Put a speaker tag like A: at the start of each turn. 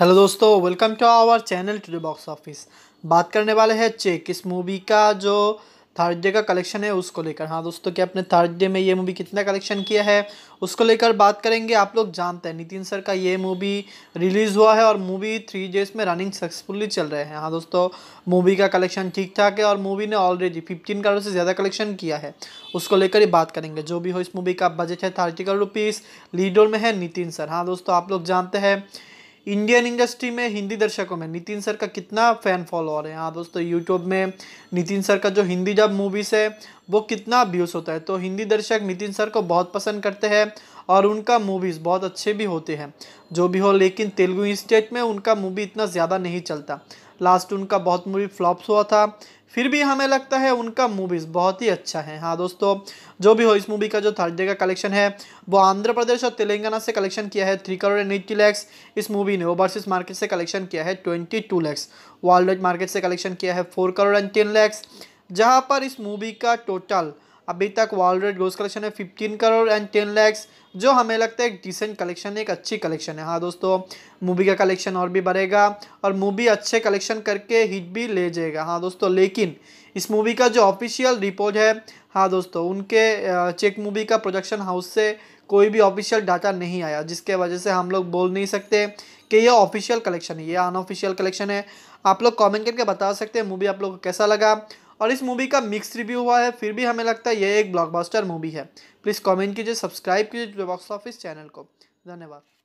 A: hello दोस्तों welcome to our channel today box office बात करने वाले हैं चेक इस मूवी का जो थर्ड डे का कलेक्शन है उसको लेकर हाँ दोस्तों कि अपने थर्ड डे में ये मूवी कितना कलेक्शन किया है उसको लेकर बात करेंगे आप लोग जानते हैं नितिन सर का ये मूवी रिलीज़ हुआ है और मूवी थ्री डेज में रनिंग सक्सेसफुली चल रहे हैं हाँ दोस्तों मूवी का कलेक्शन ठीक ठाक है और मूवी ने ऑलरेडी फिफ्टीन करोड़ से ज़्यादा कलेक्शन किया है उसको लेकर ही बात करेंगे जो भी हो इस मूवी का बजट है थर्टी करोड़ रुपीज़ लीडोर में है नितिन सर हाँ दोस्तों आप लोग जानते हैं इंडियन इंडस्ट्री में हिंदी दर्शकों में नितिन सर का कितना फैन फॉलोअर है हाँ दोस्तों यूट्यूब में नितिन सर का जो हिंदी जब मूवीज़ है वो कितना अब्यूज़ होता है तो हिंदी दर्शक नितिन सर को बहुत पसंद करते हैं और उनका मूवीज़ बहुत अच्छे भी होते हैं जो भी हो लेकिन तेलुगु स्टेट में उनका मूवी इतना ज़्यादा नहीं चलता लास्ट उनका बहुत मूवी फ्लॉप्स हुआ था फिर भी हमें लगता है उनका मूवीज़ बहुत ही अच्छा है हाँ दोस्तों जो भी हो इस मूवी का जो थर्ड डे का कलेक्शन है वो आंध्र प्रदेश और तेलंगाना से कलेक्शन किया है three crore and eighty lakhs इस मूवी ने ओवरसीज मार्केट से कलेक्शन किया है twenty two lakhs world wide market से कलेक्शन किया है four crore and ten lakhs जहां पर इस मूवी का टोटल अभी तक वर्ल्ड रेड ग्रोस कलेक्शन है fifteen crore and ten lakhs जो हमें लगता है एक डिसेंट कलेक्शन है एक अच्छी कलेक्शन है हाँ दोस्तों मूवी का कलेक्शन और भी बढ़ेगा और मूवी अच्छे कलेक्शन करके हिट भी ले जाएगा हाँ दोस्तों लेकिन इस मूवी का जो ऑफिशियल रिपोर्ट है हाँ दोस्तों उनके चेक मूवी का प्रोडक्शन हाउस से कोई भी ऑफिशियल डाटा नहीं आया जिसके वजह से हम लोग बोल नहीं सकते कि यह ऑफिशियल कलेक्शन है यह अनऑफिशियल कलेक्शन है आप लोग कॉमेंट करके बता सकते हैं मूवी आप लोग को कैसा लगा और इस मूवी का मिक्स रिव्यू हुआ है फिर भी हमें लगता है यह एक ब्लॉकबस्टर मूवी है प्लीज़ कमेंट कीजिए सब्सक्राइब कीजिए बॉक्स ऑफिस चैनल को धन्यवाद